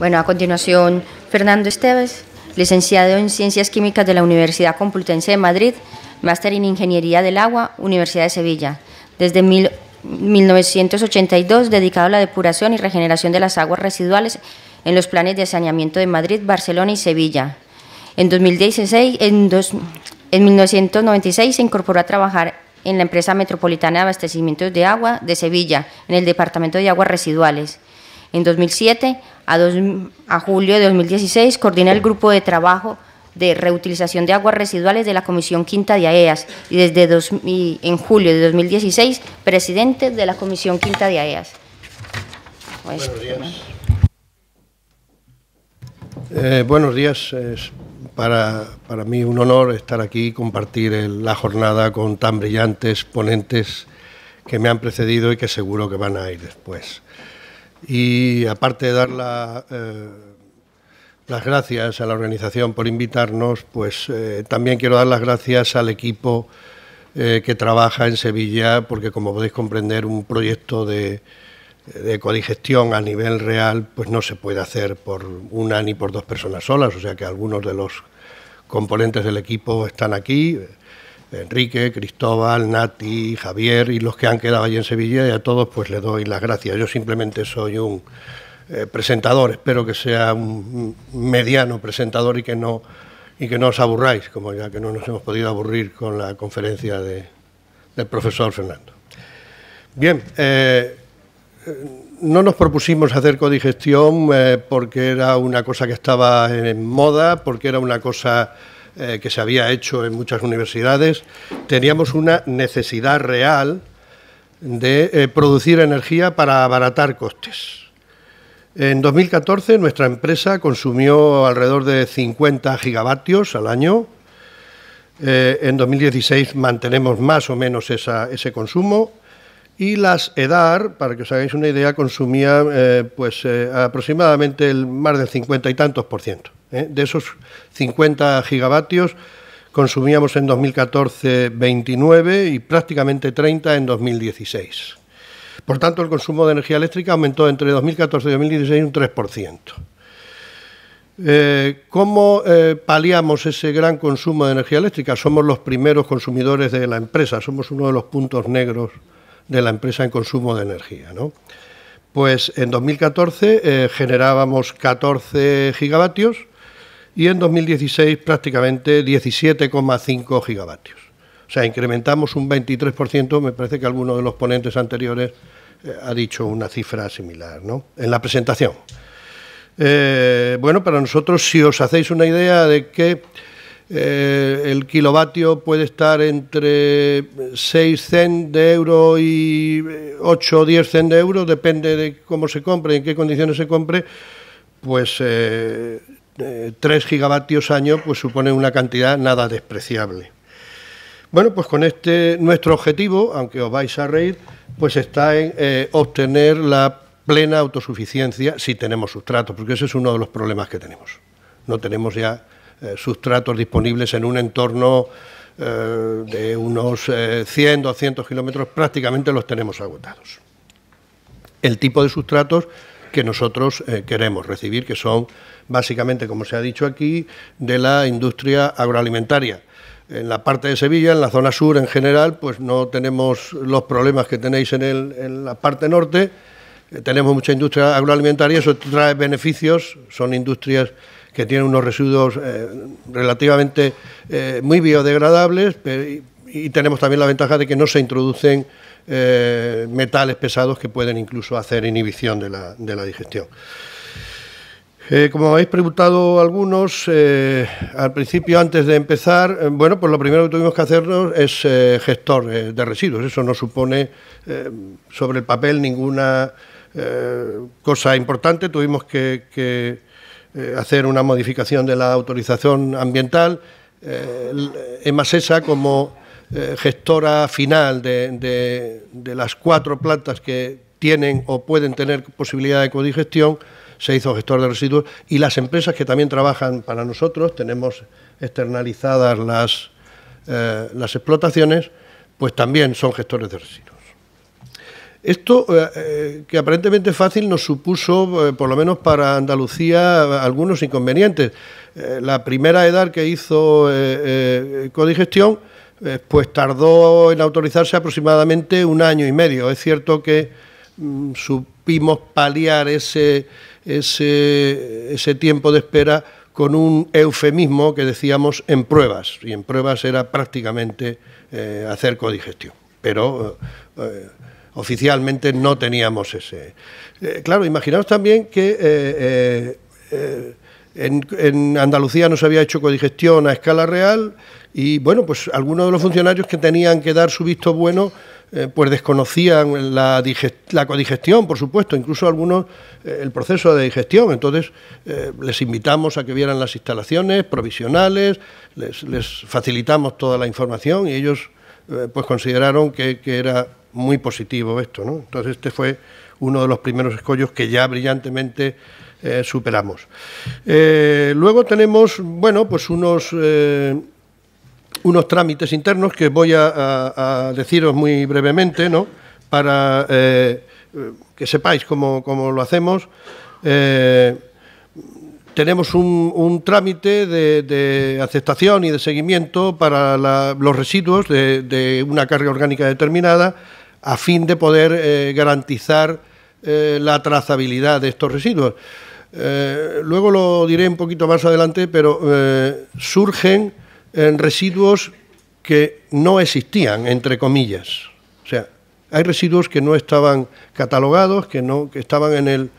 Bueno, a continuación, Fernando Esteves, licenciado en Ciencias Químicas de la Universidad Complutense de Madrid, máster en Ingeniería del Agua, Universidad de Sevilla. Desde 1982, dedicado a la depuración y regeneración de las aguas residuales en los planes de saneamiento de Madrid, Barcelona y Sevilla. En en 1996 se incorporó a trabajar en la empresa metropolitana de abastecimientos de agua de Sevilla, en el departamento de aguas residuales. En 2007 a, julio de 2016 coordiné el grupo de trabajo de reutilización de aguas residuales de la Comisión Quinta de AEAS y desde en julio de 2016 presidente de la Comisión Quinta de AEAS. Pues, buenos días. Pues, eh, buenos días. Es para, para, mí un honor estar aquí y compartir la jornada con tan brillantes ponentes que me han precedido y que seguro que van a ir después y aparte de dar eh, las gracias a la organización por invitarnos, pues eh, también quiero dar las gracias al equipo eh, que trabaja en Sevilla, porque como podéis comprender, un proyecto de, de a nivel real, pues no se puede hacer por una ni por dos personas solas, o sea que algunos de los componentes del equipo están aquí. Enrique, Cristóbal, Nati, Javier y los que han quedado allí en Sevilla y a todos pues les doy las gracias. Yo simplemente soy un eh, presentador, espero que sea un mediano presentador y que no y que no os aburráis, como ya que no nos hemos podido aburrir con la conferencia de, del profesor Fernando. Bien, eh, no nos propusimos hacer codigestión eh, porque era una cosa que estaba en moda, porque era una cosa eh, que se había hecho en muchas universidades, teníamos una necesidad real de eh, producir energía para abaratar costes. En 2014 nuestra empresa consumió alrededor de 50 gigavatios al año. Eh, en 2016 mantenemos más o menos ese consumo y las EDAR, para que os hagáis una idea, consumía eh, pues, eh, aproximadamente el, más del cincuenta y tantos por ciento. ¿eh? De esos 50 gigavatios consumíamos en 2014 29 y prácticamente 30 en 2016. Por tanto, el consumo de energía eléctrica aumentó entre 2014 y 2016 un 3%. ¿Cómo paliamos ese gran consumo de energía eléctrica? Somos los primeros consumidores de la empresa, somos uno de los puntos negros de la empresa en consumo de energía. ¿no? Pues en 2014 eh, generábamos 14 gigavatios y en 2016 prácticamente 17,5 gigavatios. O sea, incrementamos un 23%, me parece que alguno de los ponentes anteriores eh, ha dicho una cifra similar ¿no? en la presentación. Eh, bueno, para nosotros, si os hacéis una idea de que eh, el kilovatio puede estar entre 6 cent de euro y 8 o 10 cent de euro, depende de cómo se compre, en qué condiciones se compre, pues 3 eh, eh, gigavatios año pues supone una cantidad nada despreciable. Bueno, pues con este nuestro objetivo, aunque os vais a reír, pues está en obtener la plena autosuficiencia si tenemos sustrato, porque ese es uno de los problemas que tenemos. No tenemos ya eh, sustratos disponibles en un entorno eh, de unos 100, eh, 200 kilómetros, prácticamente los tenemos agotados. El tipo de sustratos que nosotros queremos recibir, que son básicamente, como se ha dicho aquí, de la industria agroalimentaria en la parte de Sevilla, en la zona sur en general, pues no tenemos los problemas que tenéis en, la parte norte. tenemos mucha industria agroalimentaria, eso trae beneficios, son industrias que tienen unos residuos eh, relativamente eh, muy biodegradables y, tenemos también la ventaja de que no se introducen eh, metales pesados que pueden incluso hacer inhibición de la, digestión. como habéis preguntado algunos al principio, antes de empezar, bueno, pues lo primero que tuvimos que hacernos es gestor de residuos. Eso no supone sobre el papel ninguna cosa importante. Tuvimos que eh, hacer una modificación de la autorización ambiental. Eh, Emasesa, como eh, gestora final de, las cuatro plantas que tienen o pueden tener posibilidad de codigestión, se hizo gestor de residuos y las empresas que también trabajan para nosotros, tenemos externalizadas las, eh, las explotaciones, pues también son gestores de residuos. Esto, eh, eh, que aparentemente es fácil, nos supuso, eh, por lo menos para Andalucía, algunos inconvenientes. la primera edad que hizo Codigestión, pues tardó en autorizarse aproximadamente un año y medio. Es cierto que mm, supimos paliar ese, ese, tiempo de espera con un eufemismo que decíamos en pruebas, y en pruebas era prácticamente hacer codigestión. Pero oficialmente no teníamos ese. Eh, claro, imaginaos también que eh, eh, en, Andalucía no se había hecho codigestión a escala real y, bueno, pues algunos de los funcionarios que tenían que dar su visto bueno, pues desconocían la, la, codigestión, por supuesto, incluso algunos el proceso de digestión. Entonces, les invitamos a que vieran las instalaciones provisionales, les, facilitamos toda la información y ellos, pues, consideraron que, que era muy positivo esto, ¿no? Entonces este fue uno de los primeros escollos que ya brillantemente eh, superamos. Eh, luego tenemos, bueno, pues unos, eh, unos trámites internos que voy a, deciros muy brevemente, ¿no? Para que sepáis cómo, lo hacemos. tenemos un, trámite de, aceptación y de seguimiento para los residuos de una carga orgánica determinada a fin de poder eh, garantizar eh, la trazabilidad de estos residuos. Eh, luego lo diré un poquito más adelante, pero surgen residuos que no existían, entre comillas. O sea, hay residuos que no estaban catalogados, que no que estaban en el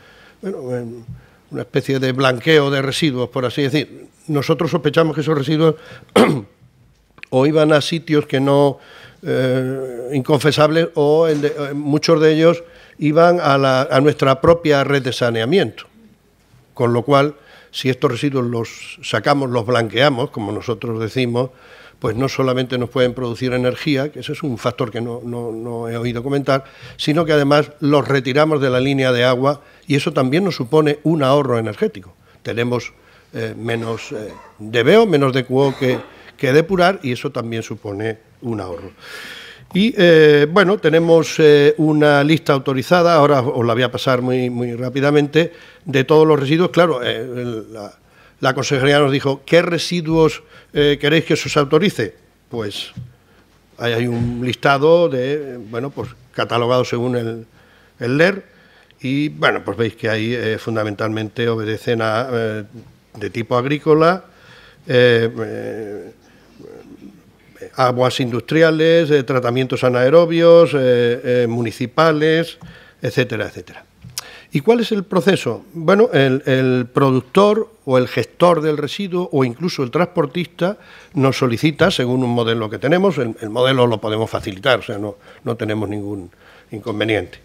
bueno, en una especie de blanqueo de residuos, por así decir. Nosotros sospechamos que esos residuos o iban a sitios que no eh, inconfesables o eh, muchos de ellos iban a, nuestra propia red de saneamiento. Con lo cual, si estos residuos los sacamos, los blanqueamos, como nosotros decimos, pues no solamente nos pueden producir energía, que ese es un factor que no, he oído comentar, sino que además los retiramos de la línea de agua y eso también nos supone un ahorro energético. Tenemos eh, menos de veo, menos de cuo que que depurar y eso también supone un ahorro. Y eh, bueno, tenemos eh, una lista autorizada, ahora os la voy a pasar muy, muy rápidamente, de todos los residuos. Claro, eh, la, consejería nos dijo, ¿qué residuos queréis que se os autorice? Pues hay un listado de, bueno, pues catalogado según el, el LER y bueno, pues veis que ahí fundamentalmente obedecen de tipo agrícola aguas industriales, eh, tratamientos anaerobios, eh, eh, municipales, etcétera, etcétera. ¿Y cuál es el proceso? Bueno, el, productor o el gestor del residuo o incluso el transportista nos solicita, según un modelo que tenemos, el, modelo lo podemos facilitar, o sea, no, tenemos ningún inconveniente.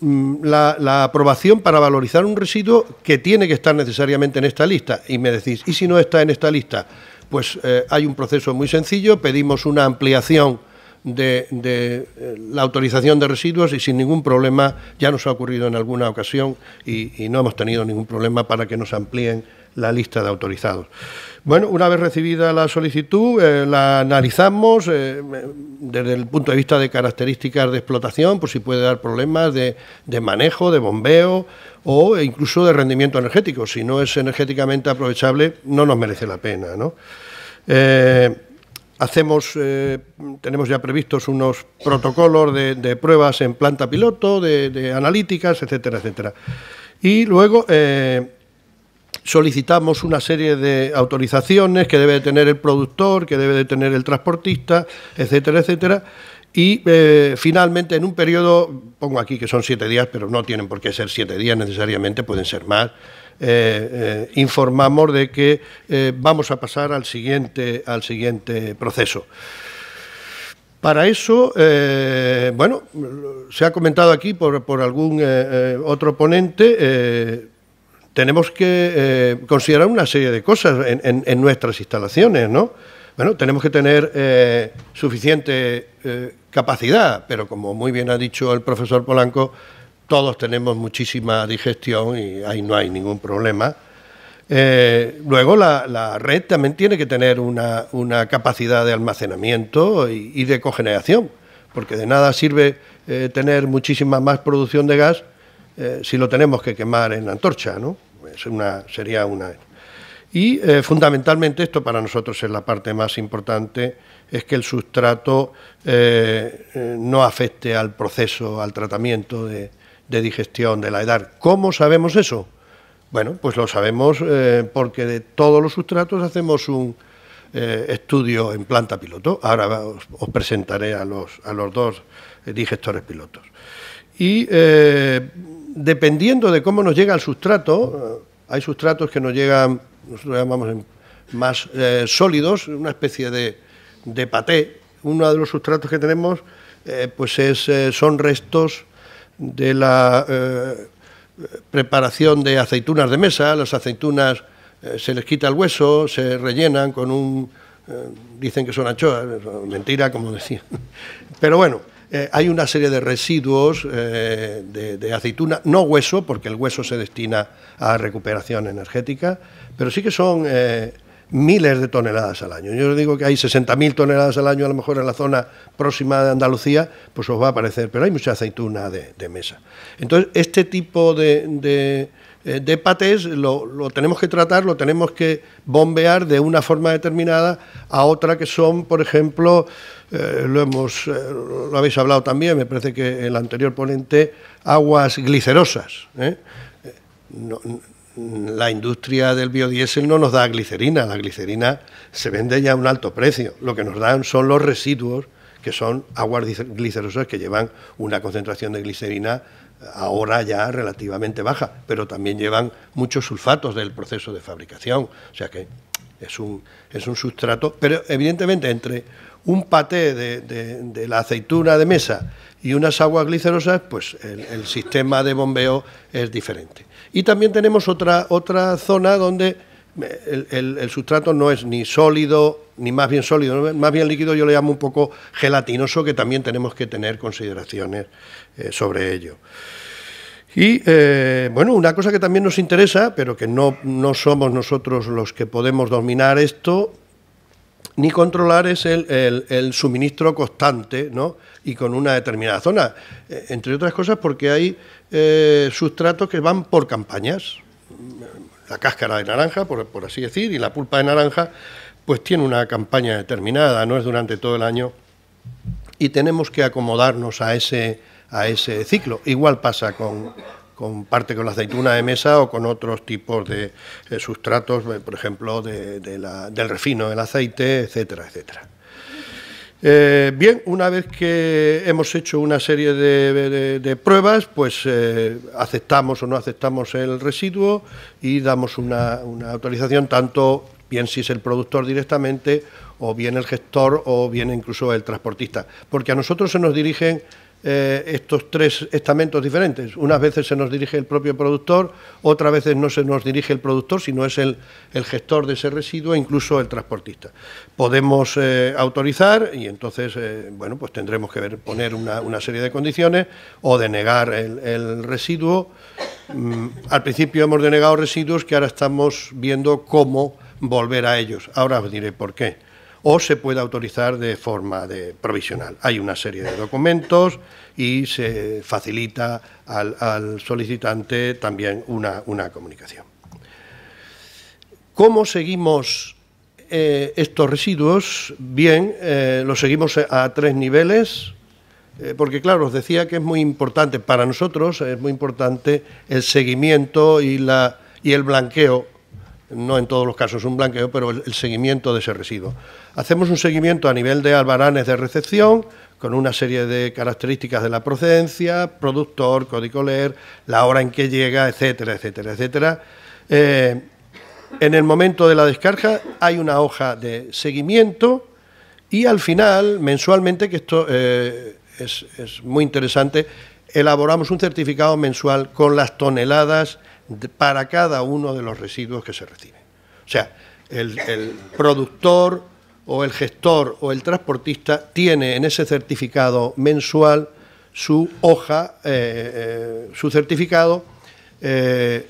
Mm, la, la, aprobación para valorizar un residuo que tiene que estar necesariamente en esta lista. Y me decís, ¿y si no está en esta lista? pues eh, hay un proceso muy sencillo, pedimos una ampliación de, eh, la autorización de residuos y sin ningún problema, ya nos ha ocurrido en alguna ocasión y no hemos tenido ningún problema para que nos amplíen la lista de autorizados. Bueno, una vez recibida la solicitud, eh, la analizamos eh, desde el punto de vista de características de explotación, por si puede dar problemas de, de manejo, de bombeo o incluso de rendimiento energético. Si no es energéticamente aprovechable, no nos merece la pena. ¿no? Eh, hacemos, tenemos ya previstos unos protocolos de, pruebas en planta piloto, de, analíticas, etcétera, etcétera. Y luego solicitamos una serie de autorizaciones que debe de tener el productor, que debe de tener el transportista, etcétera, etcétera. Y eh, finalmente, en un periodo, pongo aquí que son siete días, pero no tienen por qué ser siete días necesariamente, pueden ser más, eh, eh, informamos de que vamos a pasar al siguiente, al siguiente proceso. Para eso, bueno, se ha comentado aquí por, por algún otro ponente, tenemos que eh, considerar una serie de cosas en, nuestras instalaciones, ¿no? Bueno, tenemos que tener eh, suficiente eh, capacidad, pero como muy bien ha dicho el profesor Polanco, todos tenemos muchísima digestión y ahí no hay ningún problema. luego la, red también tiene que tener una, capacidad de almacenamiento y, y, de cogeneración, porque de nada sirve tener muchísima más producción de gas si lo tenemos que quemar en la antorcha, ¿no? una, sería una. Y eh, fundamentalmente, esto para nosotros es la parte más importante, es que el sustrato eh, eh, no afecte al proceso, al tratamiento de, digestión de la edad. ¿Cómo sabemos eso? Bueno, pues lo sabemos porque de todos los sustratos hacemos un estudio en planta piloto. Ahora os, presentaré a los, a los dos digestores pilotos. Y eh, dependiendo de cómo nos llega el sustrato, eh, hay sustratos que nos llegan, nosotros llamamos más eh, sólidos, una especie de, de, paté. Uno de los sustratos que tenemos pues es, son restos de la preparación de aceitunas de mesa. Las aceitunas se les quita el hueso, se rellenan con un... dicen que son anchoas, mentira, como decía. Pero bueno, eh, hay una serie de residuos eh, de, aceituna, no hueso, porque el hueso se destina a recuperación energética, pero sí que son eh, miles de toneladas al año. Yo digo que hay 60.000 toneladas al año, a lo mejor en la zona próxima de Andalucía, pues os va a aparecer, pero hay mucha aceituna de, mesa. Entonces, este tipo de, de de patés lo, tenemos que tratar, lo tenemos que bombear de una forma determinada a otra que son, por ejemplo, eh, lo, hemos, eh, lo habéis hablado también, me parece que el anterior ponente, aguas glicerosas. ¿eh? la industria del biodiesel no nos da glicerina, la glicerina se vende ya a un alto precio, lo que nos dan son los residuos que son aguas glicerosas que llevan una concentración de glicerina ahora ya relativamente baja, pero también llevan muchos sulfatos del proceso de fabricación. O sea que es un, sustrato, pero evidentemente entre un paté de, la aceituna de mesa y unas aguas glicerosas, pues el, sistema de bombeo es diferente. Y también tenemos otra, otra zona donde eh, el, sustrato no es ni sólido, ni más bien sólido, más bien líquido yo le llamo un poco gelatinoso, que también tenemos que tener consideraciones eh, sobre ello. Y eh, bueno, una cosa que también nos interesa, pero que no, no somos nosotros los que podemos dominar esto, ni controlar es el, suministro constante ¿no? y con una determinada zona. Eh, entre otras cosas porque hay eh, sustratos que van por campañas. La cáscara de naranja, por, por, así decir, y la pulpa de naranja, pues tiene una campaña determinada, no es durante todo el año. Y tenemos que acomodarnos a ese, a ese ciclo. Igual pasa con, parte con la aceituna de mesa o con otros tipos de, sustratos, eh, por ejemplo, del refino, del aceite, etcétera, etcétera. Eh, bien, una vez que hemos hecho una serie de, pruebas, pues eh, aceptamos o no aceptamos el residuo y damos una, una autorización tanto bien si es el productor directamente o bien el gestor o bien incluso el transportista, porque a nosotros se nos dirigen eh, estos tres estamentos diferentes. Unas veces se nos dirige el propio productor, otras veces no se nos dirige el productor, sino es el, el gestor de ese residuo e incluso el transportista. Podemos eh, autorizar y entonces, eh, bueno, pues tendremos que poner una, serie de condiciones o denegar el, residuo. Mm, al principio hemos denegado residuos que ahora estamos viendo cómo volver a ellos. Ahora os diré por qué o se puede autorizar de forma provisional. Hay una serie de documentos y se facilita al, solicitante también una, comunicación. ¿Cómo seguimos eh, estos residuos? Bien, eh, los seguimos a tres niveles, eh, porque claro, os decía que es muy importante, para nosotros es muy importante el seguimiento y, la, y el blanqueo no en todos los casos un blanqueo, pero el, seguimiento de ese residuo. Hacemos un seguimiento a nivel de albaranes de recepción, con una serie de características de la procedencia, productor, código leer, la hora en que llega, etcétera, etcétera, etcétera. Eh, en el momento de la descarga hay una hoja de seguimiento y al final, mensualmente, que esto eh, es muy interesante, elaboramos un certificado mensual con las toneladas para cada uno de los residuos que se reciben. O sea, el, productor o el gestor o el transportista tiene en ese certificado mensual su hoja, eh, eh, su certificado, eh,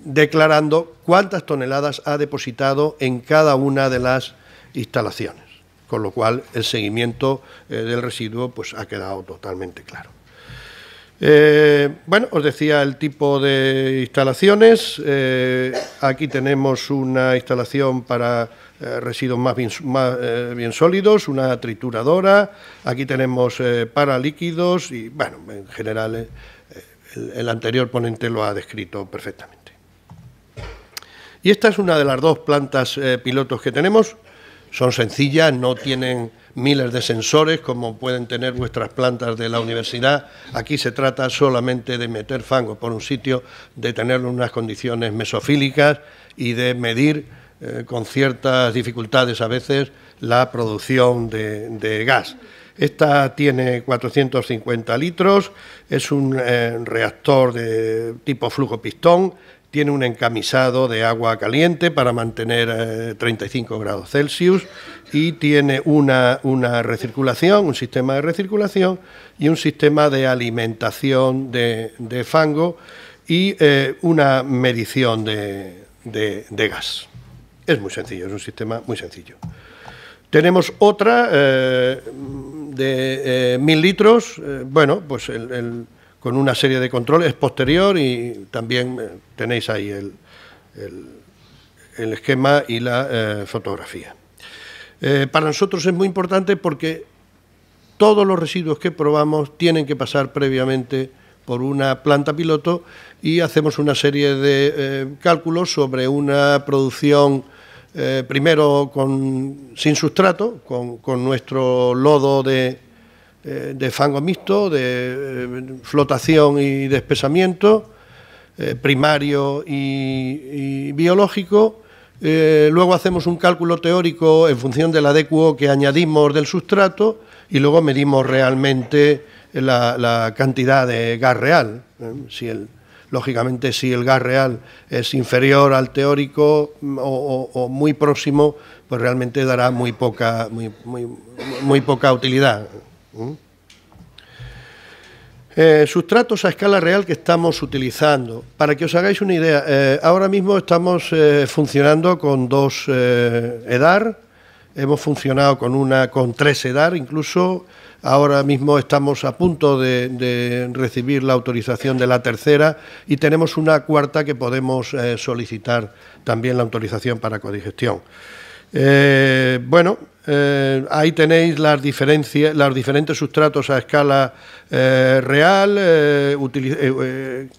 declarando cuántas toneladas ha depositado en cada una de las instalaciones, con lo cual el seguimiento del residuo pues, ha quedado totalmente claro. Eh, bueno, os decía el tipo de instalaciones. Eh, aquí tenemos una instalación para eh, residuos más, bien, sólidos, una trituradora. Aquí tenemos para líquidos y, bueno, en general el anterior ponente lo ha descrito perfectamente. Y esta es una de las dos plantas pilotos que tenemos. Son sencillas, no tienen miles de sensores como pueden tener vuestras plantas de la universidad. Aquí se trata solamente de meter fango por un sitio, de tener unas condiciones mesofílicas y de medir eh, con ciertas dificultades a veces la producción de, gas. Esta tiene 450 litros, es un eh, reactor de tipo flujo pistón, tiene un encamisado de agua caliente para mantener 35 eh, grados Celsius y tiene una, una, recirculación, un sistema de recirculación y un sistema de alimentación de, fango y eh, una medición de, gas. Es muy sencillo, es un sistema muy sencillo. Tenemos otra eh, de mil litros, bueno, pues el con una serie de controles, posterior y también eh, tenéis ahí el, el, esquema y la eh, fotografía. Eh, para nosotros es muy importante porque todos los residuos que probamos tienen que pasar previamente por una planta piloto y hacemos una serie de cálculos sobre una producción primero con, sin sustrato, con, nuestro lodo de, eh, de fango mixto, de eh, flotación y despesamiento, eh, primario y, biológico. luego hacemos un cálculo teórico en función del adecuo que añadimos del sustrato y luego medimos realmente la, cantidad de gas real. Si el, lógicamente si el gas real es inferior al teórico mm, o, muy próximo, pues realmente dará muy poca, muy poca utilidad. ¿Mm? Eh, sustratos a escala real que estamos utilizando. Para que os hagáis una idea, eh, ahora mismo estamos eh, funcionando con dos EDAR, e hemos funcionado con una, con tres EDAR, incluso ahora mismo estamos a punto de recibir la autorización de la tercera y tenemos una cuarta que podemos solicitar también la autorización para codigestión. Eh, bueno, eh, ahí tenéis las diferencias, los diferentes sustratos a escala eh, real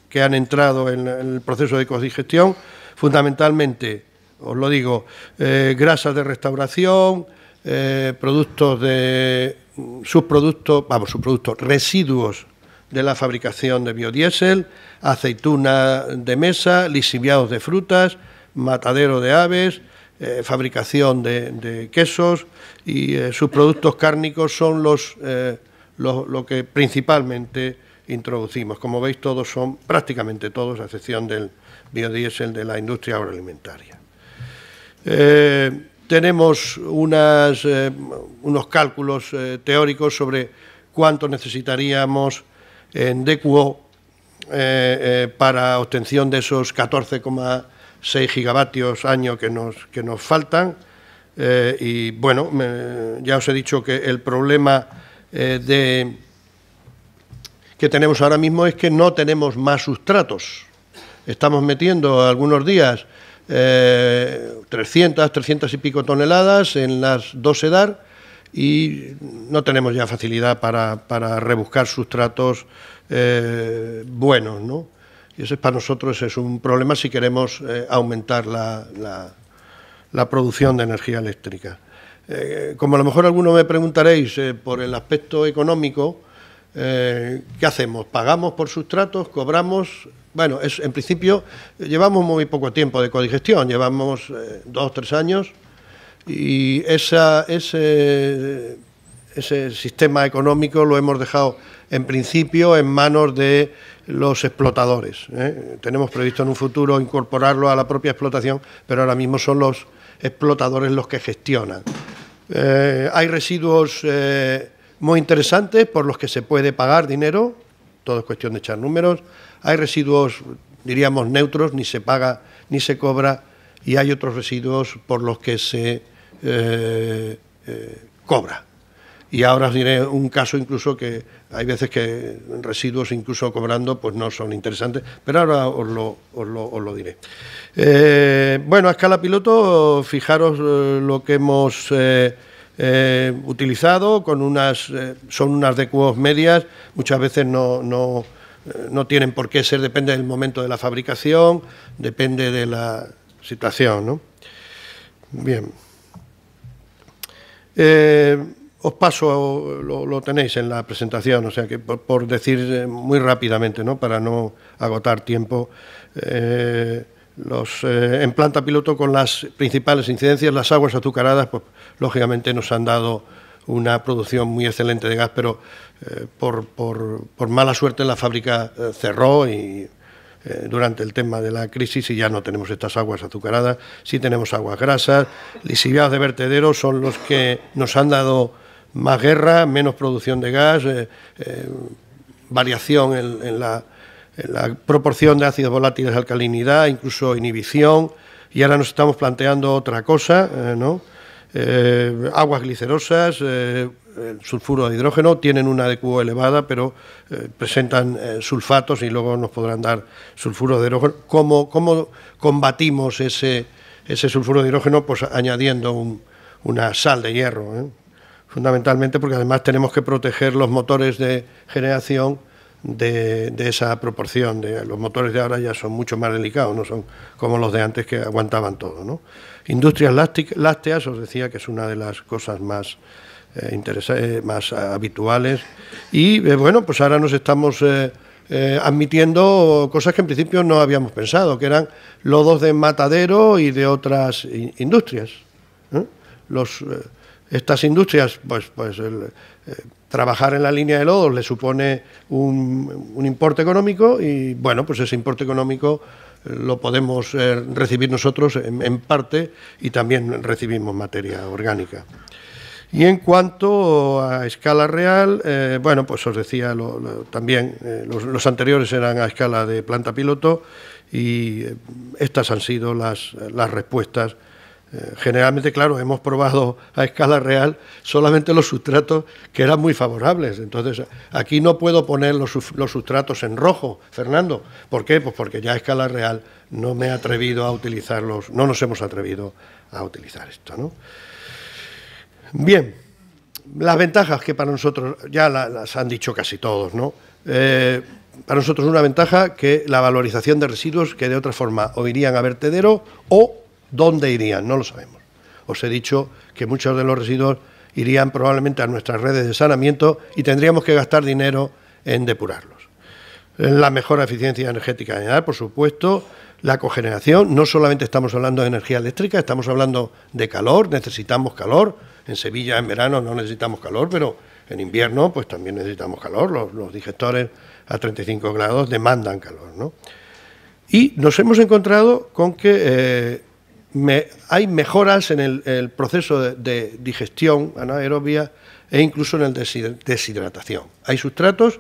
que han entrado en, el proceso de ecodigestión. fundamentalmente, os lo digo, grasas de restauración, productos de subproductos, vamos, subproductos, residuos de la fabricación de biodiesel, aceituna de mesa, lisiviados de frutas, matadero de aves, eh, fabricación de, quesos y eh, sus productos cárnicos son eh, los, lo que principalmente introducimos. Como veis, todos son, prácticamente todos, a excepción del biodiesel de la industria agroalimentaria. tenemos unos cálculos teóricos sobre cuánto necesitaríamos en DQO para obtención de esos 14,5 6 gigavatios año que nos, que nos faltan. Eh, y bueno, ya os he dicho que el problema eh, de, que tenemos ahora mismo es que no tenemos más sustratos. Estamos metiendo algunos días 300, eh, 300 y pico toneladas en las dos dar y no tenemos ya facilidad para, para rebuscar sustratos buenos, ¿no? Y ese para nosotros es un problema si queremos eh, aumentar la, producción de energía eléctrica. Eh, como a lo mejor alguno me preguntaréis eh, por el aspecto económico, ¿qué hacemos? ¿Pagamos por sustratos? ¿Cobramos? Bueno, es, en principio llevamos muy poco tiempo de codigestión, llevamos dos o tres años y ese, ese sistema económico lo hemos dejado en principio en manos de los explotadores. ¿eh? Tenemos previsto en un futuro incorporarlo a la propia explotación, pero ahora mismo son los explotadores los que gestionan. Eh, hay residuos eh, muy interesantes por los que se puede pagar dinero, todo es cuestión de echar números. Hay residuos, diríamos, neutros, ni se paga ni se cobra, y hay otros residuos por los que se cobra y ahora os diré un caso incluso que hay veces que residuos incluso cobrando pues no son interesantes, pero ahora os lo, diré. Eh, bueno, a escala piloto, fijaros eh, lo que hemos eh, utilizado, con unas, son unas de cuos medias, muchas veces no, no tienen por qué ser, depende del momento de la fabricación, depende de la situación. ¿no? Bien os paso, eh, lo, tenéis en la presentación, o sea que por, decir eh, muy rápidamente, ¿no? para no agotar tiempo, eh, los, en planta piloto con las principales incidencias, las aguas azucaradas, pues lógicamente nos han dado una producción muy excelente de gas, pero por, por, mala suerte la fábrica cerró y durante el tema de la crisis y ya no tenemos estas aguas azucaradas, sí tenemos aguas grasas, lisiviados de vertederos son los que nos han dado más guerra, menos producción de gas, eh, eh, variación en, la, proporción de ácidos volátiles, de alcalinidad, incluso inhibición. Y ahora nos estamos planteando otra cosa, eh, ¿no? aguas glicerosas, sulfuro de hidrógeno, tienen una DQ elevada, pero presentan sulfatos y luego nos podrán dar sulfuro de hidrógeno. ¿Cómo, combatimos ese, sulfuro de hidrógeno? Pues añadiendo una sal de hierro fundamentalmente porque además tenemos que proteger los motores de generación de, esa proporción. De, los motores de ahora ya son mucho más delicados, no son como los de antes que aguantaban todo. Industrias lácteas, os decía que es una de las cosas más, eh, eh, más habituales. Y eh, bueno, pues ahora nos estamos admitiendo cosas que en principio no habíamos pensado, que eran lodos de matadero y de otras industrias. Los estas industrias, pues, pues eh, trabajar en la línea de lodos le supone un, importe económico y bueno, pues ese importe económico eh, lo podemos eh, recibir nosotros en, parte y también recibimos materia orgánica. Y en cuanto a escala real, bueno, pues os decía también, los, anteriores eran a escala de planta piloto y estas han sido las, las respuestas eh, generalmente, claro, hemos probado a escala real solamente los sustratos que eran muy favorables. Entonces, aquí no puedo poner los, sustratos en rojo, Fernando. ¿Por qué? Pues porque ya a escala real no me he atrevido a utilizarlos, no nos hemos atrevido a utilizar esto, ¿no? Bien, las ventajas que para nosotros, ya las han dicho casi todos, ¿no? Eh, para nosotros una ventaja que la valorización de residuos que de otra forma o irían a vertedero o ¿Dónde irían? No lo sabemos. Os he dicho que muchos de los residuos irían probablemente a nuestras redes de sanamiento y tendríamos que gastar dinero en depurarlos. La mejora eficiencia energética general, por supuesto, la cogeneración, no solamente estamos hablando de energía eléctrica, estamos hablando de calor, necesitamos calor, en Sevilla en verano no necesitamos calor, pero en invierno pues también necesitamos calor, los, digestores a 35 grados demandan calor, Y nos hemos encontrado con que eh, hay mejoras en el, proceso de, digestión anaerobia e incluso en el deshidratación. Hay sustratos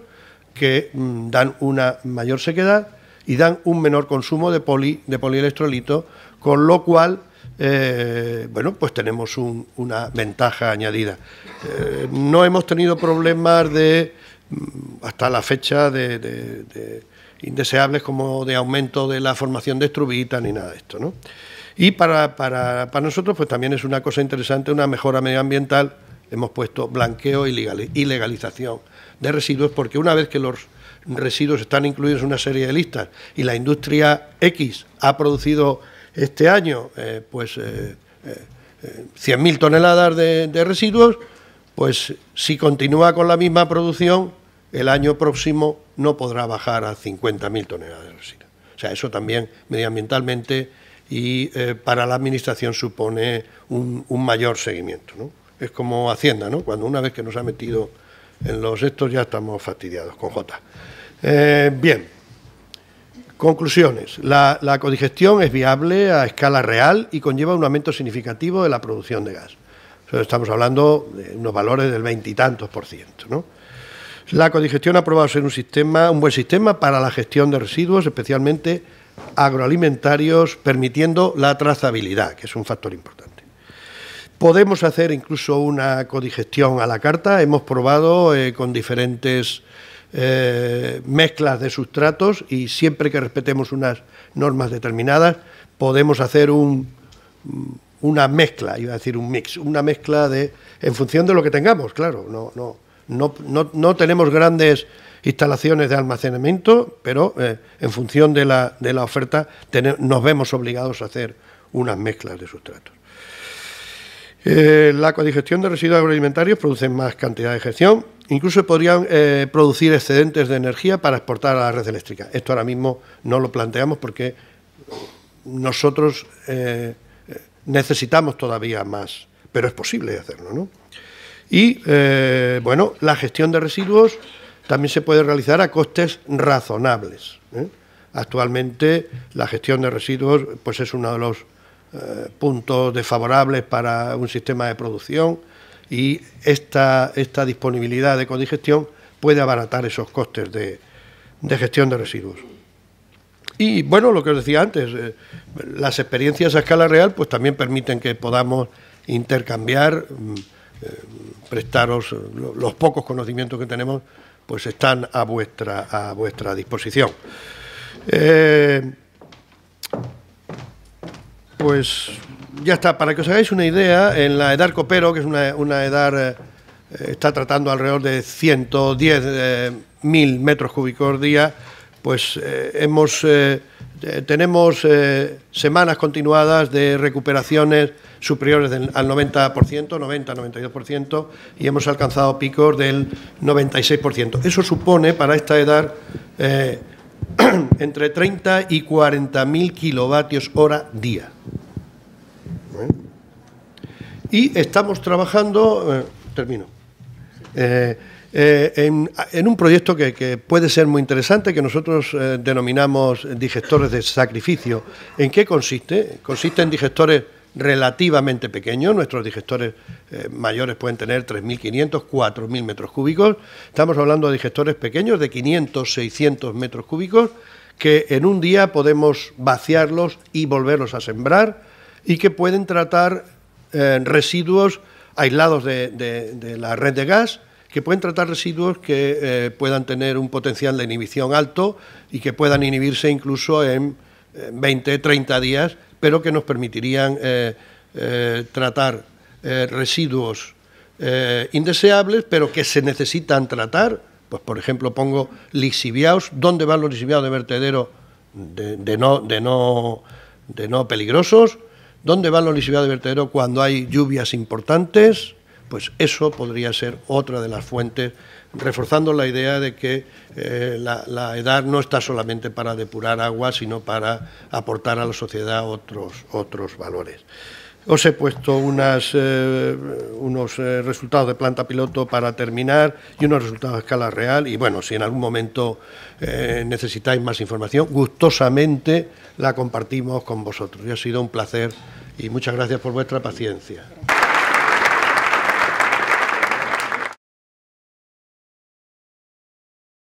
que mm, dan una mayor sequedad y dan un menor consumo de, poli, de polielectrolito, con lo cual, eh, bueno, pues tenemos una ventaja añadida. Eh, no hemos tenido problemas de, mm, hasta la fecha, de, indeseables como de aumento de la formación de estrubita ni nada de esto, ¿no? Y para, para, para nosotros, pues también es una cosa interesante, una mejora medioambiental. Hemos puesto blanqueo y legalización de residuos, porque una vez que los residuos están incluidos en una serie de listas y la industria X ha producido este año eh, pues eh, eh, 100.000 eh, toneladas de, de, residuos, pues si continúa con la misma producción, el año próximo no podrá bajar a 50.000 toneladas de residuos. O sea, eso también medioambientalmente y eh, para la Administración supone un, mayor seguimiento. Es como Hacienda, ¿no? cuando una vez que nos ha metido en los estos ya estamos fastidiados con J. Eh, bien, conclusiones. La, codigestión es viable a escala real y conlleva un aumento significativo de la producción de gas. estamos hablando de unos valores del veintitantos por ciento. La codigestión ha probado ser un, sistema, un buen sistema para la gestión de residuos, especialmente agroalimentarios, permitiendo la trazabilidad, que es un factor importante. Podemos hacer incluso una codigestión a la carta, hemos probado eh, con diferentes eh, mezclas de sustratos y siempre que respetemos unas normas determinadas podemos hacer un, mm, una mezcla, iba a decir un mix, una mezcla de en función de lo que tengamos, claro, no, no, no tenemos grandes instalaciones de almacenamiento, pero eh, en función de la, de la oferta nos vemos obligados a hacer unas mezclas de sustratos. Eh, la codigestión de residuos agroalimentarios produce más cantidad de gestión, incluso podrían eh, producir excedentes de energía para exportar a la red eléctrica. Esto ahora mismo no lo planteamos porque nosotros eh, necesitamos todavía más, pero es posible hacerlo. ¿no? Y, bueno, la gestión de residuos también se puede realizar a costes razonables. ¿eh? Actualmente la gestión de residuos pues es uno de los eh, puntos desfavorables para un sistema de producción y esta, esta disponibilidad de codigestión puede abaratar esos costes de, gestión de residuos. Y bueno, lo que os decía antes, eh, las experiencias a escala real pues también permiten que podamos intercambiar, mm, prestaros los pocos conocimientos que tenemos pues están a vuestra, a vuestra disposición. Eh, pues ya está, para que os hagáis una idea, en la edar copero, que es una, una edad, eh, está tratando alrededor de 110.000 eh, mil metros cúbicos día, pues hemos eh, tenemos eh, semanas continuadas de recuperaciones superiores al 90%, 90-92%, y hemos alcanzado picos del 96%. Eso supone para esta edad eh, entre 30 y 40 mil kilovatios hora día. Y estamos trabajando, termino. Eh, en, un proyecto que, puede ser muy interesante, que nosotros eh, denominamos digestores de sacrificio. ¿En qué consiste? Consiste en digestores relativamente pequeños, nuestros digestores eh, mayores pueden tener 3.500, 4.000 metros cúbicos, estamos hablando de digestores pequeños de 500, 600 metros cúbicos, que en un día podemos vaciarlos y volverlos a sembrar y que pueden tratar residuos aislados de la red de gas, que pueden tratar residuos que eh, puedan tener un potencial de inhibición alto y que puedan inhibirse incluso en 20, 30 días, pero que nos permitirían eh, eh, tratar residuos indeseables, pero que se necesitan tratar. Pues, por ejemplo, pongo lixiviados. ¿Dónde van los lixiviaos de vertedero de, no, no, de no peligrosos? ¿Dónde van los lixiviaos de vertedero cuando hay lluvias importantes? pues eso podría ser otra de las fuentes, reforzando la idea de que eh, la, edad no está solamente para depurar agua, sino para aportar a la sociedad otros, otros valores. Os he puesto eh, unos eh, resultados de planta piloto para terminar y unos resultados a escala real. Y bueno, si en algún momento necesitáis más información, gustosamente la compartimos con vosotros. Y ha sido un placer y muchas gracias por vuestra paciencia.